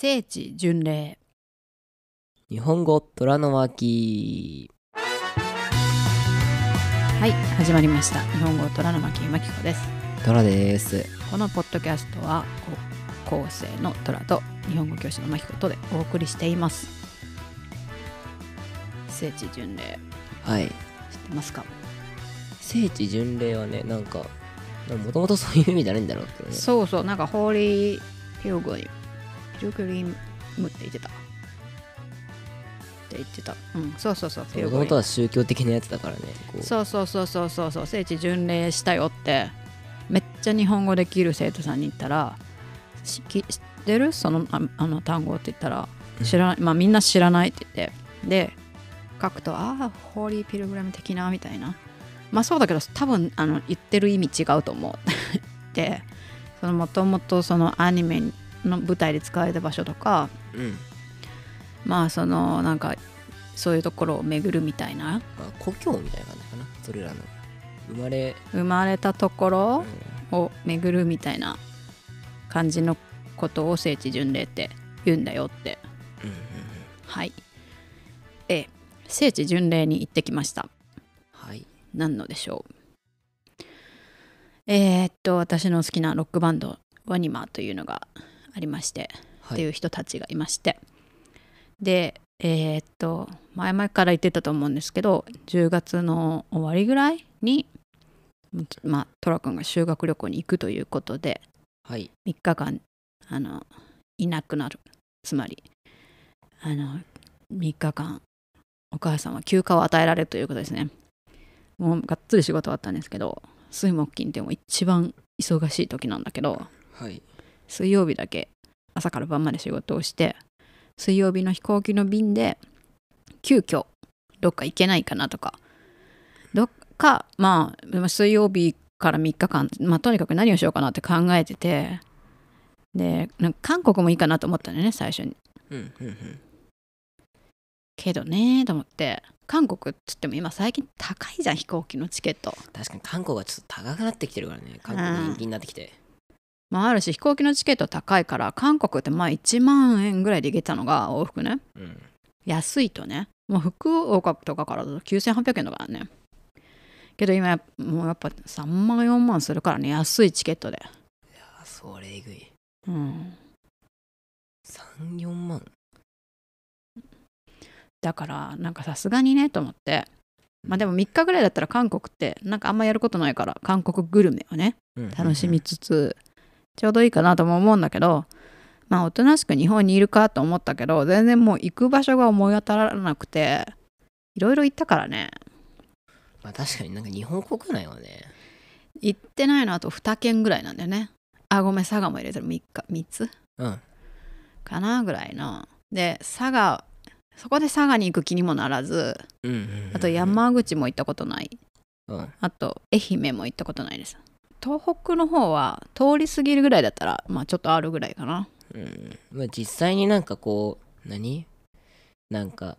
聖地巡礼日本語虎の巻はい始まりました日本語虎の巻まきこです虎ですこのポッドキャストは高校生の虎と日本語教師のまきことでお送りしています聖地巡礼はい知ってますか聖地巡礼はねなんかもともとそういう意味じゃないんだろうけどねそうそうなんかホーリー・ヒューゴにジョークリームって言ってた。って言ってた。うん、そうそうそう。もともとは宗教的なやつだからね。そうそうそうそうそうそう。聖地巡礼したよって、めっちゃ日本語できる生徒さんに言ったら、知ってるそのああの単語って言ったら、知らない、まあみんな知らないって言って。で、書くと、ああ、ホーリーピルグラム的なみたいな。まあそうだけど、多分あの言ってる意味違うと思う。で、そのもともとそのアニメにの舞台で使われた場所とか、うん、まあそのなんかそういうところを巡るみたいな、まあ、故郷みたいな感じかなそれらの生まれ生まれたところを巡るみたいな感じのことを聖地巡礼って言うんだよって、うんうん、はいえ聖地巡礼に行ってきましたはい何のでしょうえー、っと私の好きなロックバンドワニマというのがありまして、はい、っていう人たちがいましてでえー、っと前々から言ってたと思うんですけど10月の終わりぐらいに、まあ、トラ君が修学旅行に行くということで、はい、3日間あのいなくなるつまりあの3日間お母さんは休暇を与えられるということですねもうがっつり仕事終わったんですけど水木金っても一番忙しい時なんだけど、はい、水曜日だけ朝から晩まで仕事をして水曜日の飛行機の便で急遽どっか行けないかなとかどっかまあ水曜日から3日間、まあ、とにかく何をしようかなって考えててで韓国もいいかなと思ったんだよね最初に。うんうんうん、けどねと思って韓国っつっても今最近高いじゃん飛行機のチケット確かに韓国はちょっと高くなってきてるからね韓国人気になってきて、うんまあ、あるし飛行機のチケット高いから韓国ってまあ1万円ぐらいで行けたのが往復ね、うん、安いとねもう福岡とかからだと9800円だからねけど今もうやっぱ3万4万するからね安いチケットでいやそれえぐいうん34万だからなんかさすがにねと思ってまあでも3日ぐらいだったら韓国ってなんかあんまやることないから韓国グルメをね楽しみつつちょうどいいかなとも思うんだけどまあおとなしく日本にいるかと思ったけど全然もう行く場所が思い当たらなくていろいろ行ったからねまあ確かになんか日本国内はね行ってないのあと2軒ぐらいなんだよねあごめん佐賀も入れてる3日三つうんかなぐらいので佐賀そこで佐賀に行く気にもならず、あと山口も行ったことない、うん、あと愛媛も行ったことないです東北の方は通り過ぎるぐらいだったらまあちょっとあるぐらいかなうんまあ実際になんかこう何なんか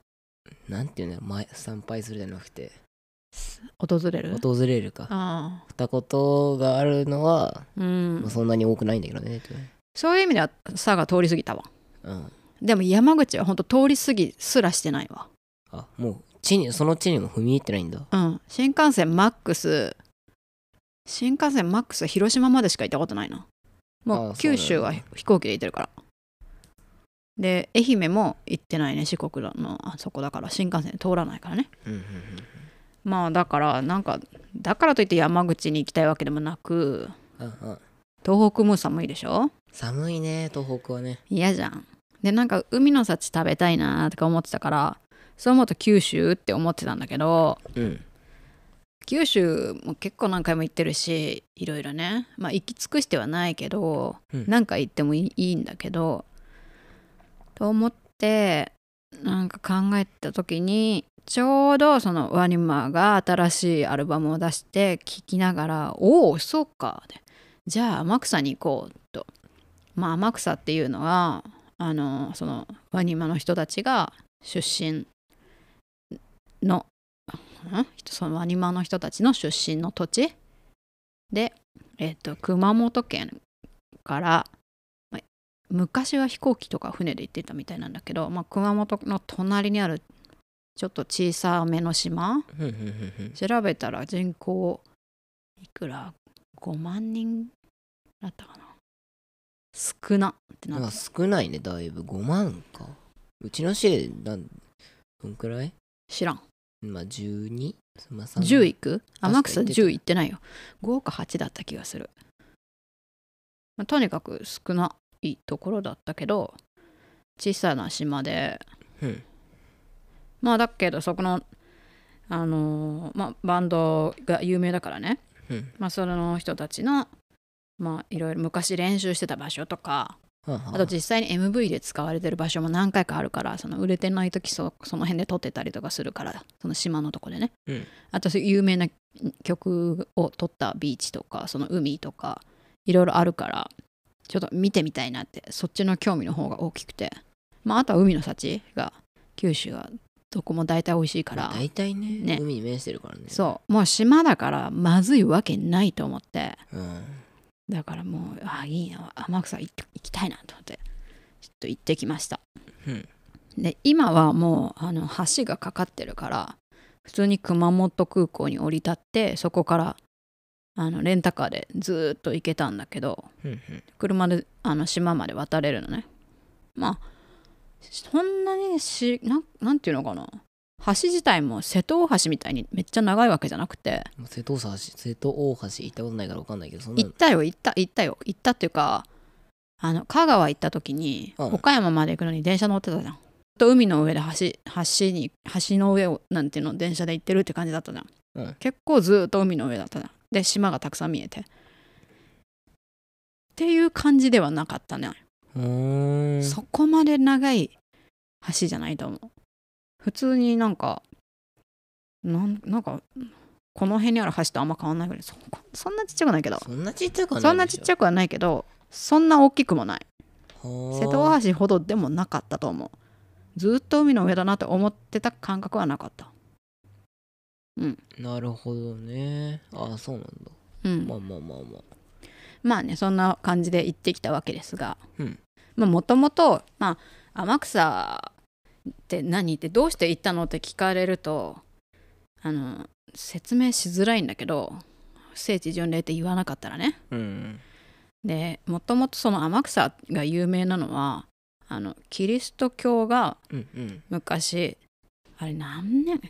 なんていうんだ前参拝するじゃなくて訪れる訪れるかああた言があるのは、うん、まあ、そんなに多くないんだけどねそういう意味では佐賀通り過ぎたわ、うん、でも山口は本当通り過ぎすらしてないわあもう地にその地にも踏み入ってないんだうん新幹線マックス新幹線マックス広島までしか行ったことないなもう九州は飛行機で行ってるからで愛媛も行ってないね四国のあそこだから新幹線通らないからね、まあだからなんかだからといって山口に行きたいわけでもなく、東北も寒いでしょ寒いね東北はね嫌じゃんでなんか海の幸食べたいなとか思ってたからそう思うと九州って思ってたんだけど、うん、九州も結構何回も行ってるしいろいろねまあ行き尽くしてはないけど、うん、何回行ってもいいんだけどと思ってなんか考えた時にちょうどそのワニマが新しいアルバムを出して聴きながら「おおそうか」じゃあ天草に行こう」と。まあ天草っていうのはあのそのワニマの人たちが出身のそのアニマの人たちの出身の土地で、えーと、熊本県から昔は飛行機とか船で行ってたみたいなんだけど、まあ、熊本の隣にあるちょっと小さめの島調べたら人口いくら5万人だったかな少なってなった少ないねだいぶ5万かうちの市でどんくらい知らんまあ12、まあ、10いく天草10いってないよ5か8だった気がする、まあ、とにかく少ないところだったけど小さな島で、うん、まあだけどそこのあのー、まあ、バンドが有名だからね、うん、まあ、その人たちの、まあ、いろいろ昔練習してた場所とかあと実際に MV で使われてる場所も何回かあるからその売れてない時そその辺で撮ってたりとかするからその島のとこでね、うん、あと有名な曲を撮ったビーチとかその海とかいろいろあるからちょっと見てみたいなってそっちの興味の方が大きくて、まあ、あとは海の幸が九州はどこも大体美味しいから、大体ねね海に面してるからねそうもう島だからまずいわけないと思って、うんだからもうあいいな天草行きたいなと思ってちょっと行ってきました、うん、で今はもうあの橋がかかってるから普通に熊本空港に降り立ってそこからあのレンタカーでずっと行けたんだけど、うんうん、車であの島まで渡れるのねまあそんなにしななんていうのかな橋自体も瀬戸大橋みたいにめっちゃ長いわけじゃなくて瀬戸大橋瀬戸大橋行ったことないから分かんないけど行ったよ行った行ったよ行ったっていうかあの香川行った時に、うん、岡山まで行くのに電車乗ってたじゃんと海の上で橋橋に橋の上をなんていうの電車で行ってるって感じだったじゃん、うん、結構ずっと海の上だったじゃんで島がたくさん見えてっていう感じではなかったねそこまで長い橋じゃないと思う普通になんかなんなんかこの辺にある橋とあんま変わんないぐらいそそんなちっちゃくないけどそんなちっちゃくはないそんなちっちゃくはないけどそんな大きくもない瀬戸大橋ほどでもなかったと思うずっと海の上だなと思ってた感覚はなかったうんなるほどねああそうなんだ、うん、まあまあまあまあまあねそんな感じで行ってきたわけですが、うん、まあもともとまあ天草って何ってどうして行ったのって聞かれるとあの説明しづらいんだけど聖地巡礼って言わなかったらね。うん、でもともとその天草が有名なのはあのキリスト教が昔、うんうん、あれ何年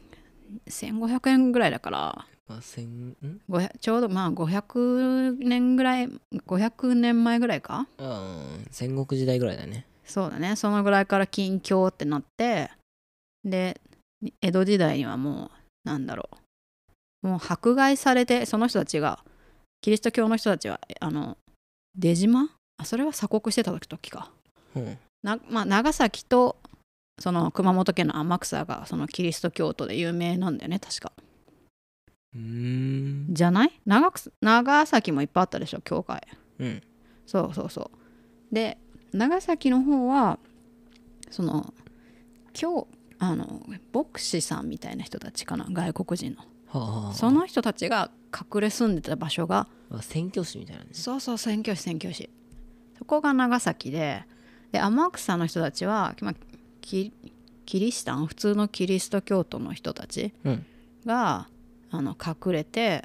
1500円ぐらいだから、まあ、ちょうどまあ500年ぐらい500年前ぐらいか、戦国時代ぐらいだねそうだねそのぐらいから近況ってなってで江戸時代にはもうなんだろうもう迫害されてその人たちがキリスト教の人たちはあの出島あそれは鎖国してた時か、うん、なまあ、長崎とその熊本県の天草がそのキリスト教徒で有名なんだよね確か。うんじゃない長く長崎もいっぱいあったでしょ教会。うん、そうそうそう。で長崎の方はその今日あの牧師さんみたいな人たちかな外国人の。はあ、その人たちが隠れ住んでた場所が宣教師みたいなねそうそう宣教師宣教師そこが長崎でで天草の人たちは、まキキリシタン普通のキリスト教徒の人たちが、うん、あの隠れて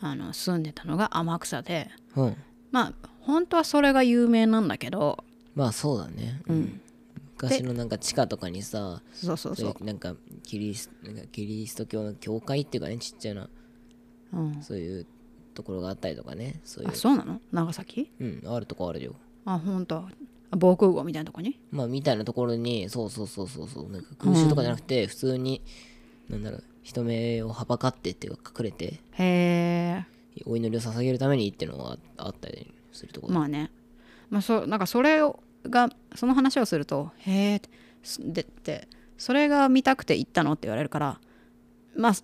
あの住んでたのが天草で、うん、まあ本当はそれが有名なんだけどまあそうだねうん、昔のなんか地下とかにさそうそうそうなんかキリスなんかキリスト教の教会っていうかねちっちゃな、うん、そういうところがあったりとかねそういうあそうなの長崎うんあるとこあるよあ本当。防空壕みたいなとこにまあみたいなところにそうそうそうそうそうなんか空襲とかじゃなくて、うん、普通になんだろう人目をはばかってっていうか隠れてへえお祈りを捧げるためにっていうのがあったりするこまあね、まあそ、なんかそれがその話をすると「へえ」でってそれが見たくて行ったのって言われるからまあ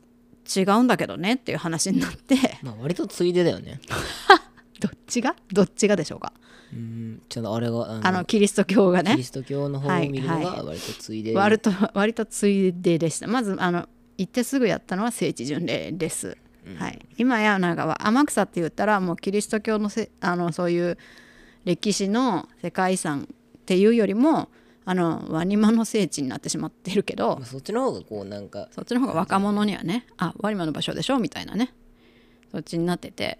違うんだけどねっていう話になって まあ割とついでだよね どっちがどっちがでしょうかうんちょっとあれがあのキリスト教がねキリスト教の方を見るのが割とついで、はいはい、割と割とついででしたまずあの行ってすぐやったのは聖地巡礼ですはい、今やなんか天草って言ったらもうキリスト教のせあのそういう歴史の世界遺産っていうよりもあのワニマの聖地になってしまってるけどそっちの方がこうなんかそっちの方が若者にはねあワニマの場所でしょみたいなねそっちになってて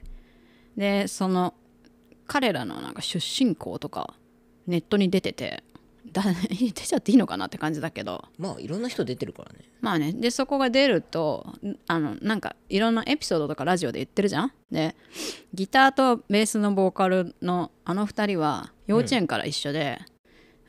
でその彼らのなんか出身校とかネットに出ててだ 出ちゃっていいのかなって感じだけどまあいろんな人出てるからねまあねでそこが出るとあのなんかいろんなエピソードとかラジオで言ってるじゃんでギターとベースのボーカルのあの2人は幼稚園から一緒で、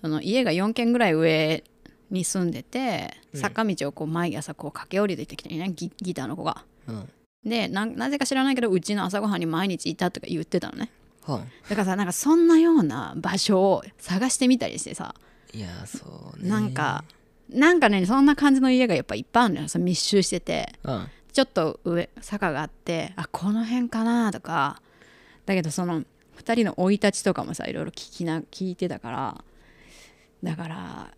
うん、その家が4軒ぐらい上に住んでて、うん、坂道をこう毎朝こう駆け下りてきてねギターの子が、うん、でなぜか知らないけどうちの朝ごはんに毎日いたとか言ってたのねはい、だからさなんかそんなような場所を探してみたりしてさいやそうねなんかなんかねそんな感じの家がやっぱいっぱいあるのよ密集してて、うん、ちょっと上坂があってあこの辺かなとかだけどその2人の生い立ちとかもさいろいろ聞きな聞いてたからだから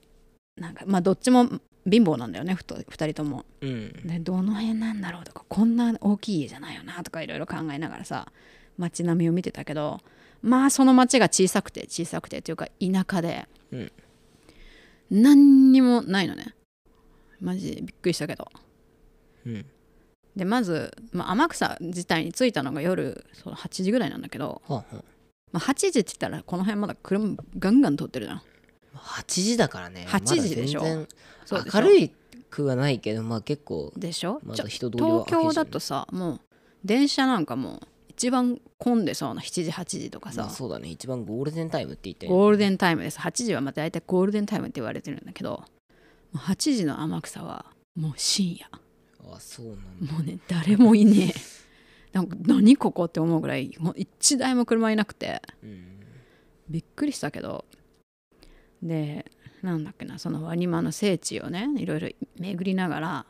なんかまあどっちも貧乏なんだよね2人とも、うん、でどの辺なんだろうとかこんな大きい家じゃないよなとかいろいろ考えながらさ街並みを見てたけどまあその街が小さくて小さくてというか田舎で、うん、何にもないのねマジびっくりしたけど、うん、でまず、まあ、天草自体に着いたのが夜その8時ぐらいなんだけど、ははまあ、8時って言ったらこの辺まだ車ガンガン通ってるじゃん8時だからね8時でしょ、ま、明るいくはないけどまあ結構でしょ、ま、東京だとさもう電車なんかもう一番混んでそうな7時8時とかさ、そうだね一番ゴールデンタイムって言ってゴールデンタイムです8時はまた大体ゴールデンタイムって言われてるんだけど8時の天草はもう深夜あそうなんだもうね誰もいねえ なんか何ここって思うぐらいもう1台も車いなくて、うん、びっくりしたけどでなんだっけなそのワニマの聖地をねいろいろ巡りながら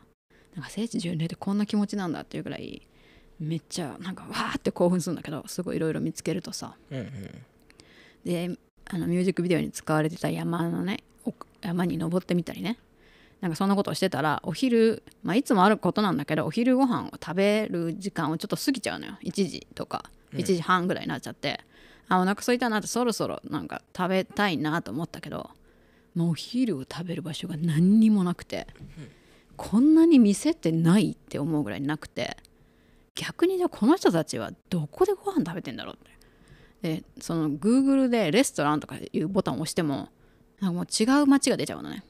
なんか聖地巡礼ってこんな気持ちなんだっていうぐらいめっちゃなんかわーって興奮するんだけどすごいいろいろ見つけるとさ、うんうん、であのミュージックビデオに使われてた山のね山に登ってみたりねなんかそんなことをしてたらお昼、まあ、いつもあることなんだけどお昼ご飯を食べる時間をちょっと過ぎちゃうのよ1時とか1時半ぐらいになっちゃって、うん、あお腹空いたなってそろそろなんか食べたいなと思ったけどもうお昼を食べる場所が何にもなくて、こんなに店ってないって思うぐらいなくて逆にじゃあこの人たちはどこでご飯食べてんだろうってでその Google でレストランとかいうボタンを押してもなんかもう違う街が出ちゃうのね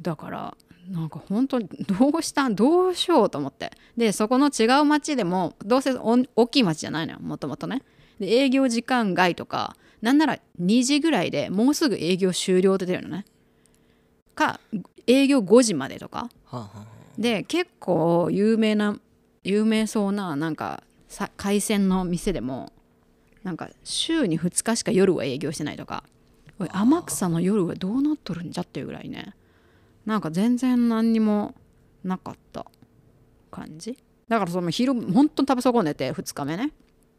だからなんか本当にどうしたんどうしようと思ってでそこの違う街でもどうせ大きい街じゃないのよもともとねで営業時間外とかなんなら2時ぐらいでもうすぐ営業終了って出るのねか営業5時までとか、はあはあ、で結構有名な有名そうななんか海鮮の店でもなんか週に2日しか夜は営業してないとか天草の夜はどうなっとるんじゃっていうぐらいねなんか全然何にもなかった感じだからその昼本当に食べ損ねて2日目ね、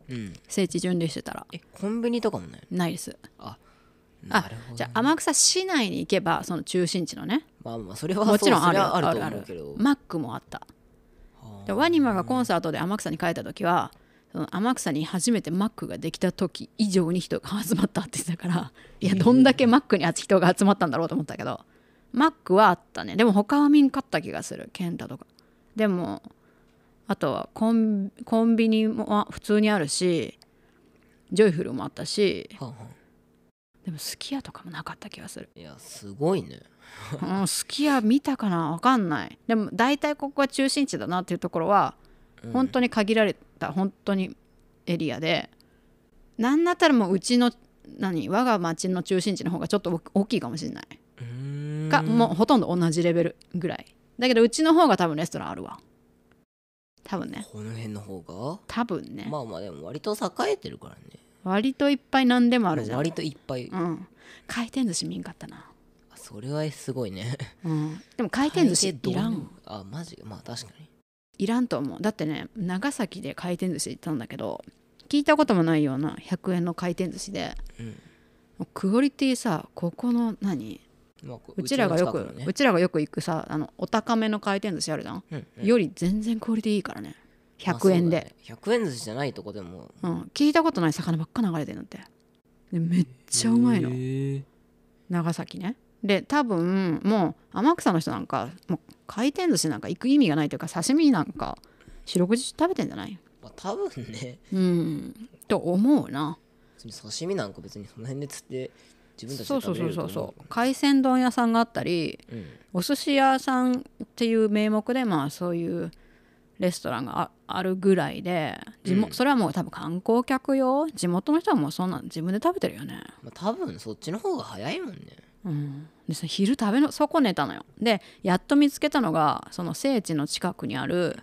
うん、聖地巡礼してたらえコンビニとかもないないですああじゃあ天草市内に行けばその中心地のねまあまあそれはもちろんあるあるあるマックもあったでワニマがコンサートで天草に帰った時はその天草に初めてマックができた時以上に人が集まったって言ってたからいやどんだけマックに人が集まったんだろうと思ったけどマックはあったねでも他は見んかった気がする健太とかでもあとはコンコンビニも普通にあるしジョイフルもあったし、はあはあでもすき家とかもなかった気がするいやすごいねうんすき家見たかなわかんないでも大体ここが中心地だなっていうところは本当に限られた本当にエリアで何だったらもううちの何我が町の中心地の方がちょっと大きいかもしれないかもうほとんど同じレベルぐらいだけどうちの方が多分レストランあるわ多分ねこの辺の方が多分ねまあまあでも割と栄えてるからね割といっぱい何でもあるじゃん割といっぱい、うん、回転寿司見んかったなそれはすごいね、うん、でも回転寿司いらんあマジまあ確かにいらんと思うだってね長崎で回転寿司行ったんだけど聞いたこともないような100円の回転寿司で、うん、クオリティさここの何うちらがよく、ね、うちらがよく行くさあのお高めの回転寿司あるじゃん、うんうん、より全然クオリティいいからね100円で、まね、100円寿司じゃないとこでも、うん、聞いたことない魚ばっか流れてるなってでめっちゃうまいの、長崎ねで多分もう天草の人なんかもう回転寿司なんか行く意味がないというか刺身なんか四六時食べてんじゃない、まあ、多分ねうんと思うな刺身なんか別にその辺で釣って自分たちそうそうそうそうそう海鮮丼屋さんがあったり、うん、お寿司屋さんっていう名目でまあそういうレストランがあるぐらいで地うん、それはもう多分観光客用地元の人はもうそんな自分で食べてるよね、まあ、多分そっちの方が早いもんねうんでそ昼食べのそこ寝たのよでやっと見つけたのがその聖地の近くにある、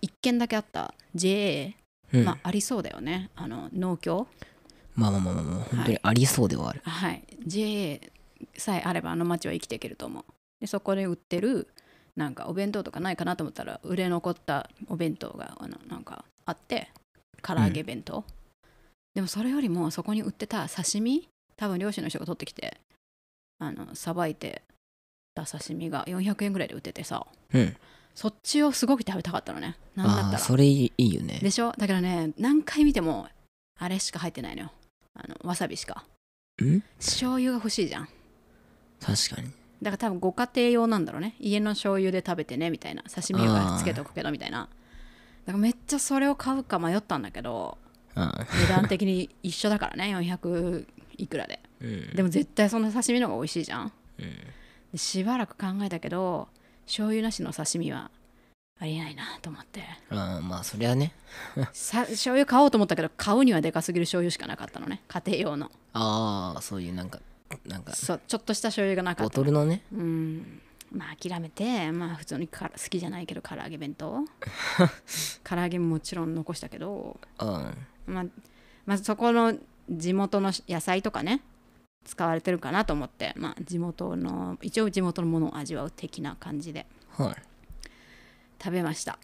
一軒だけあった JA、うん、まあありそうだよねあの農協まあまあまあまあ、まあ、本当にありそうではあるはい、はい、JA さえあればあの町は生きていけると思うでそこで売ってるなんかお弁当とかないかなと思ったら売れ残ったお弁当があなんかあって唐揚げ弁当、うん、でもそれよりもそこに売ってた刺身多分漁師の人が取ってきてあのさばいてた刺身が400円ぐらいで売っててさ、うん、そっちをすごく食べたかったのねなんだったらそれいいよねでしょだからね何回見てもあれしか入ってないのよあのわさびしかん醤油が欲しいじゃん確かにだから多分ご家庭用なんだろうね家の醤油で食べてねみたいな刺身はつけとくけどみたいなだからめっちゃそれを買うか迷ったんだけど値段的に一緒だからね400いくらで、えー、でも絶対その刺身の方が美味しいじゃん、えー、しばらく考えたけど醤油なしの刺身はありえないなと思ってあまあそりゃね 醤油買おうと思ったけど買うにはでかすぎる醤油しかなかったのね家庭用のああそういうなんかなんかそうちょっとした醤油がなかっボたトルのねうんまあ諦めてまあ普通にか好きじゃないけど唐揚げ弁当 唐揚げももちろん残したけど、うんまあ、まそこの地元の野菜とかね使われてるかなと思って、まあ、地元の一応地元のものを味わう的な感じではい食べました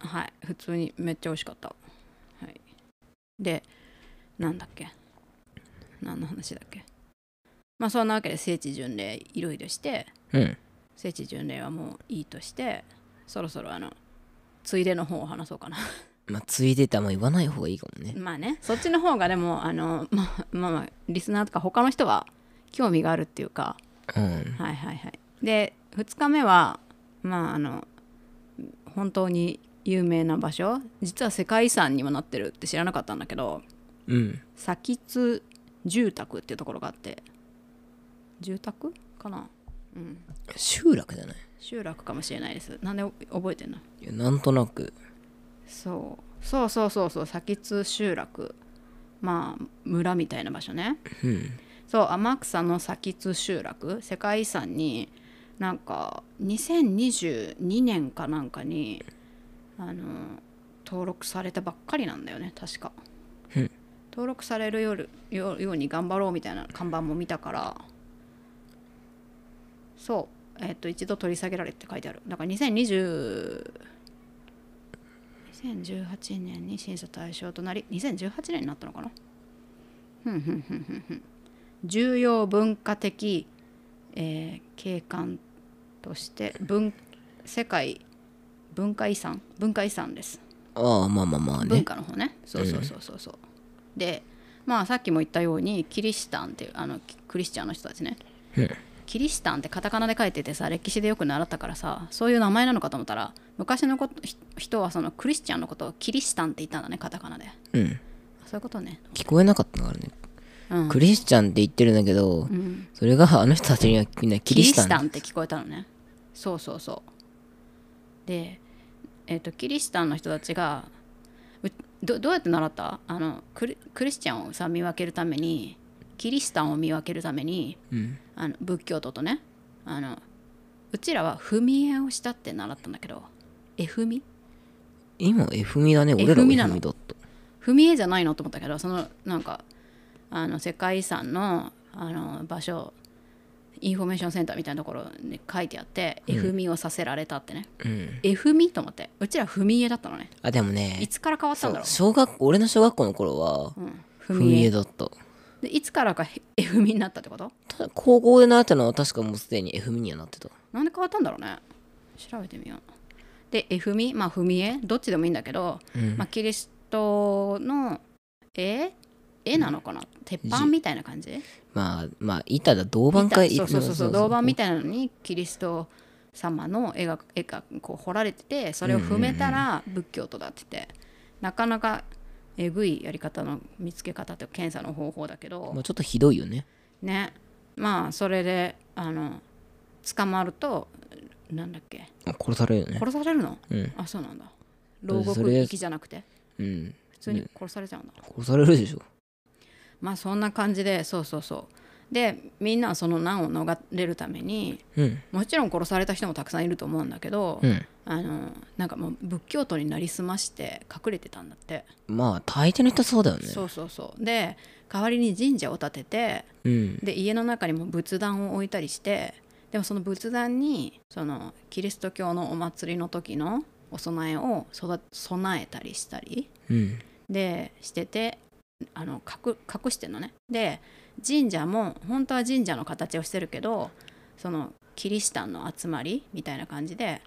はい普通にめっちゃ美味しかった、はい、でなんだっけ何の話だっけまあそんなわけで聖地巡礼いろいろして、うん、聖地巡礼はもういいとしてそろそろあのついでの方を話そうかな まあついでってあんま言わない方がいいかもねまあねそっちの方がでもあのままあまあリスナーとか他の人は興味があるっていうか、うん、はいはいはいで2日目はまああの本当に有名な場所実は世界遺産にもなってるって知らなかったんだけど、うん、津住宅っていうところがあって住宅かなうん集落じゃない集落かもしれないですなんで覚えてんのいやなんとなくそうそうそうそうそう先津集落まあ村みたいな場所ね、うん、そう天草の先津集落世界遺産になんか2022年かなんかにあの登録されたばっかりなんだよね確か、うん、登録されるよように頑張ろうみたいな看板も見たからそう、えっと、一度取り下げられって書いてあるだから2020 2018年に審査対象となり2018年になったのかなふんふんふんふんふん重要文化的、えー、景観として文世界文化遺産文化遺産ですああまあまあまあね文化の方ねそうそうそうそうそう、えー、でまあさっきも言ったようにキリシタンっていうあのクリスチャンの人たちね、えーキリシタンってカタカナで書いててさ歴史でよく習ったからさそういう名前なのかと思ったら昔のこと人はそのクリスチャンのことをキリシタンって言ったんだねカタカナでうんそういうことね聞こえなかったからね、うん、クリスチャンって言ってるんだけど、うん、それが あの人たちにはみんなキリシタンキリシタンって聞こえたのねそうそうそうでえっ、ー、とキリシタンの人たちがどどうやって習ったあのクリクリスチャンをさ見分けるためにキリシタンを見分けるために、うん、あの仏教徒とねあのうちらは踏み絵をしたって習ったんだけど絵踏み今絵踏みだね俺ら踏みだった踏み絵じゃないのと思ったけどそのなんかあの世界遺産のあの場所インフォメーションセンターみたいなところに書いてあって絵踏みをさせられたってね絵踏みと思ってうちら踏み絵だったのねあでもねいつから変わったんだろう小学俺の小学校の頃は踏み絵だった、でいつからか F ミになったってことた高校で習ったのは確かもうすでに F ミにはなってたなんで変わったんだろうね調べてみようで F ミまあ踏み絵どっちでもいいんだけど、うん、まあ、キリストの絵絵なのかな、うん、鉄板みたいな感じまあまあ板だ銅板か板そうそうそう銅板みたいなのにキリスト様の絵が絵がこう彫られててそれを踏めたら仏教徒だって言って、うんうん、なかなかえぐいやり方の見つけ方と検査の方法だけど、まあ、ちょっとひどいよねねまあそれであの捕まるとなんだっけ殺されるね殺されるの、うん、あそうなんだ牢獄行きじゃなくてうん普通に殺されちゃうんだ、殺されるでしょまあそんな感じでそうそうそうでみんなはその難を逃れるために、うん、もちろん殺された人もたくさんいると思うんだけど、うん、あのなんかもう仏教徒になりすまして隠れてたんだってまあ大抵の人そうだよねそうそうそうで代わりに神社を建てて、うん、で家の中にも仏壇を置いたりしてでもその仏壇にそのキリスト教のお祭りの時のお供えを備えたりしたり、でしててあの隠隠してんのねで神社も本当は神社の形をしてるけどそのキリシタンの集まりみたいな感じで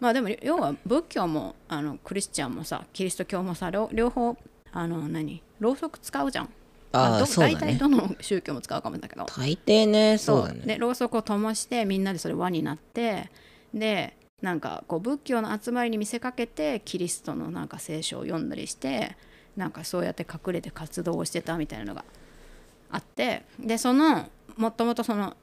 まあでも要は仏教もあのクリスチャンもさキリスト教もさ両方あの何ろうそく使うじゃん。あそうだね、大体どの宗教も使うかもだけど大抵ねそうだねでろうそくを灯してみんなでそれ輪になってでなんかこう仏教の集まりに見せかけてキリストのなんか聖書を読んだりしてなんかそうやって隠れて活動をしてたみたいなのがあってでそのもともとその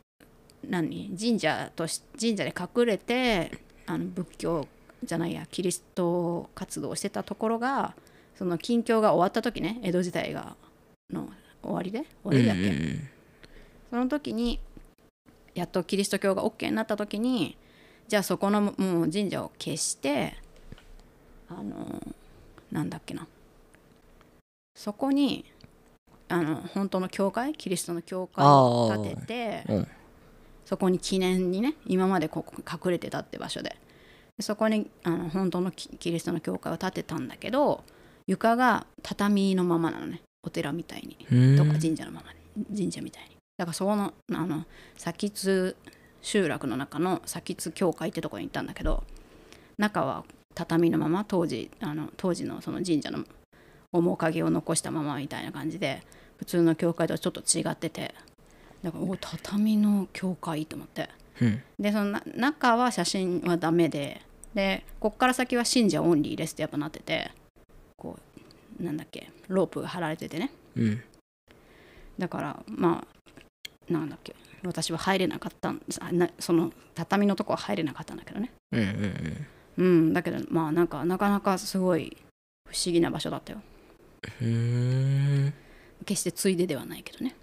何神社とし神社で隠れてあの仏教じゃないやキリスト活動をしてたところがその近況が終わった時ね江戸時代がの終わりで終わりだっけ、うんうんうん、その時にやっとキリスト教が OK になった時にじゃあそこのもう神社を消してあのなんだっけなそこにあの本当の教会キリストの教会を建てて、うん、そこに記念にね今までここ隠れてたって場所ででそこにあの本当のキリストの教会を建てたんだけど床が畳のままなのねお寺みたいにとか神社のままに神社みたいにだからそこのあの先津集落の中の先津教会ってとこに行ったんだけど中は畳のまま当時あの当時のその神社の面影を残したままみたいな感じで普通の教会とはちょっと違っててだからお畳の教会と思って、うん、でその中は写真はダメででこっから先は信者オンリーですってやっぱなっててこうなんだっけロープが張られててね、うん、だからまあなんだっけ私は入れなかったんその畳のとこは入れなかったんだけどね、うん、うんうん、だけどまあなんかなかなかすごい不思議な場所だったよへえ決してついでではないけどね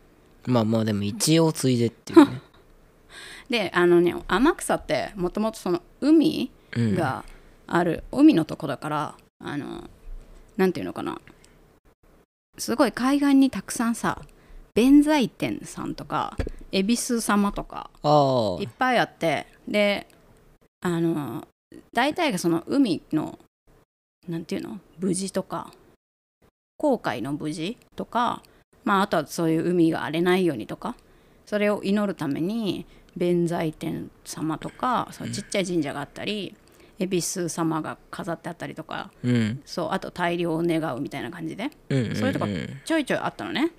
まあまあでも一応ついでっていうね であのね天草ってもともとその海がある、海のとこだからあのなんていうのかなすごい海岸にたくさんさ弁財天さんとか恵比寿様とかいっぱいあってであの大体がその海のなんていうの無事とか航海の無事とか、まあ、あとはそういう海が荒れないようにとかそれを祈るために弁財天様とかそちっちゃい神社があったり、うん、恵比寿様が飾ってあったりとか、うん、そうあと大量を願うみたいな感じで、うんうんうん、そういうとこちょいちょいあったのね。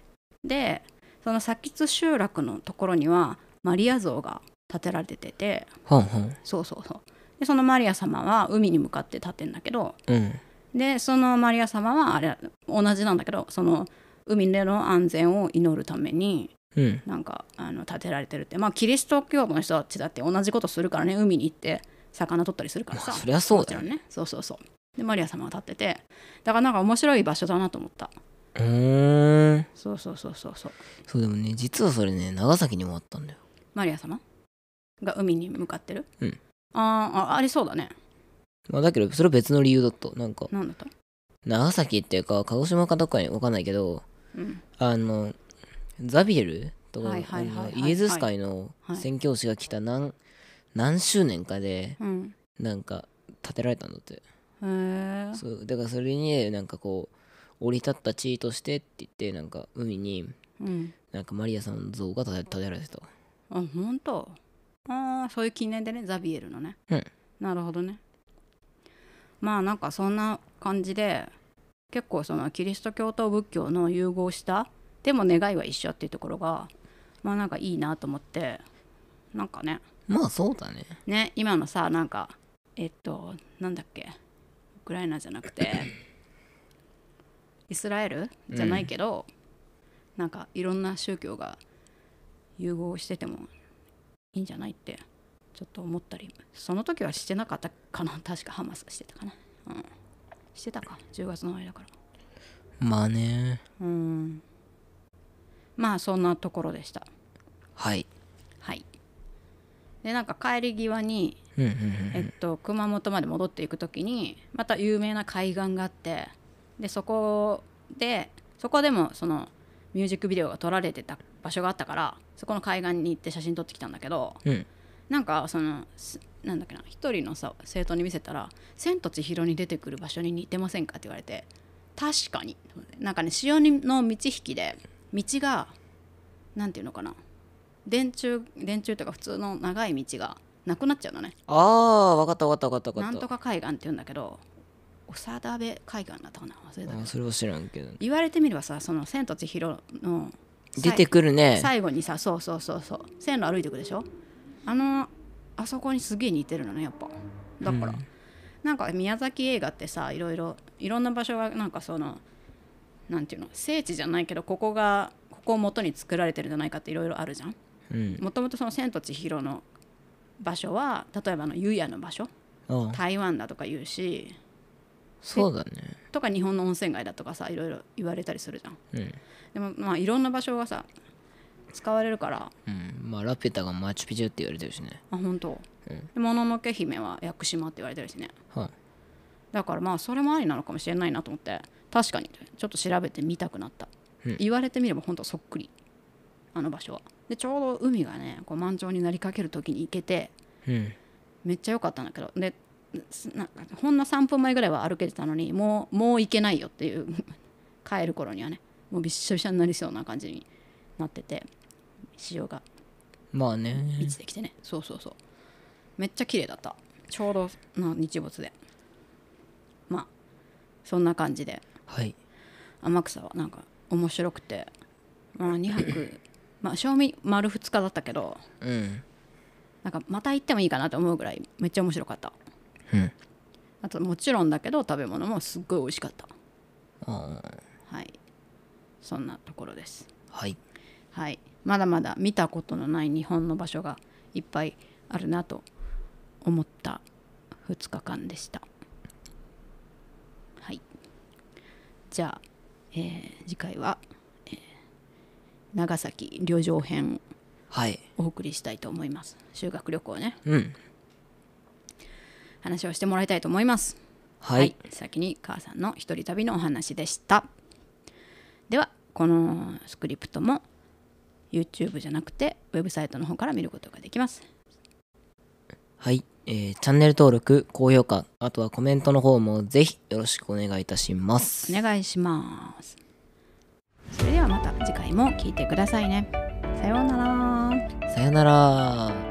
でその左吉集落のところにはマリア像が建てられてて、んんそうそうそうでそのマリア様は海に向かって建てんだけど、うん、でそのマリア様はあれ同じなんだけどその海での安全を祈るために、うん、なんかあの建てられてるってまあキリスト教の人たちだって同じことするからね海に行って魚取ったりするからさ、まあ、そりゃそうだよね、ね、そうそうそうでマリア様は立っててだからなんか面白い場所だなと思ったへえそうそうそうそうそうそうでもね実はそれね長崎にもあったんだよマリア様が海に向かってるうんああありそうだねまあ、だけどそれは別の理由だったなんかなんだった長崎っていうか鹿児島かどっかに分かんないけど、うん、あのザビエルとか、はいはい、イエズス会の宣教師が来た何はい、何周年かで、うん、なんか建てられたんだってそうだからそれになんかこう降り立った地位としてって言ってなんか海に、うん、なんかマリアさんの像が建てられてたあ本当ああそういう記念でねザビエルのね、うん、なるほどねまあなんかそんな感じで結構そのキリスト教と仏教の融合したでも願いは一緒っていうところがまあなんかいいなと思ってなんかねまあそうだねね今のさなんかえっとなんだっけウクライナじゃなくて イスラエルじゃないけど、うん、なんかいろんな宗教が融合しててもいいんじゃないってちょっと思ったりその時はしてなかったかな 確かハマスしてたかなうんしてたか10月の間からまあねうんまあそんなところでしたはいはいでなんか帰り際に、えっと、熊本まで戻っていく時にまた有名な海岸があってでそこでそこでもそのミュージックビデオが撮られてた場所があったからそこの海岸に行って写真撮ってきたんだけど、うんなんかそのなんだっけな一人のさ生徒に見せたら「千と千尋に出てくる場所に似てませんか?」って言われて「確かに」なんかね潮の満ち引きで道が何て言うのかな電柱電柱とか普通の長い道がなくなっちゃうのねああ分かった分かった分かった分かったなんとか海岸って言うんだけど長田部海岸だったかな忘れたけどそれは知らんけど言われてみればさその「千と千尋の」の出てくるね最後にさそうそうそうそう線路歩いてくでしょあのあそこにすげえ似てるのねやっぱだから、うん、なんか宮崎映画ってさいろいろいろんな場所がなんかそのなんていうの聖地じゃないけどここがここを元に作られてるんじゃないかっていろいろあるじゃん。もともとその「千と千尋」の場所は例えばの湯屋の場所台湾だとか言うしそうだねとか日本の温泉街だとかさいろいろ言われたりするじゃん、うん、でもまあいろんな場所がさ使われるからうんまあラピュタがマチュピチュって言われてるしねあ本当。うん、もののけ姫は屋久島って言われてるしねはいだからまあそれもありなのかもしれないなと思って確かにちょっと調べてみたくなった、うん言われてみれば本当そっくりあの場所はでちょうど海がねこう満潮になりかける時に行けてうんめっちゃ良かったんだけどでなほんの3分前ぐらいは歩けてたのにもうもう行けないよっていう 帰る頃にはねもうびっしょびしょになりそうな感じになってて市場がまあね満ちてきてねそうそうそうめっちゃ綺麗だったちょうどの日没でまあそんな感じで、はい、天草はなんか面白くてまあ2泊 まあ賞味丸2日だったけど、うん、なんかまた行ってもいいかなと思うぐらいめっちゃ面白かった、うん、あともちろんだけど食べ物もすっごい美味しかったはいそんなところですはい、はいまだまだ見たことのない日本の場所がいっぱいあるなと思った2日間でしたはいじゃあ、えー、次回は、えー、長崎旅情編をお送りしたいと思います、はい、修学旅行ね、うん、話をしてもらいたいと思いますはい、はい、先に母さんの一人旅のお話でしたではこのスクリプトも「YouTube じゃなくてウェブサイトの方から見ることができますはい、えー、チャンネル登録高評価あとはコメントの方もぜひよろしくお願いいたしますお願いしますそれではまた次回も聴いてくださいねさようならさようなら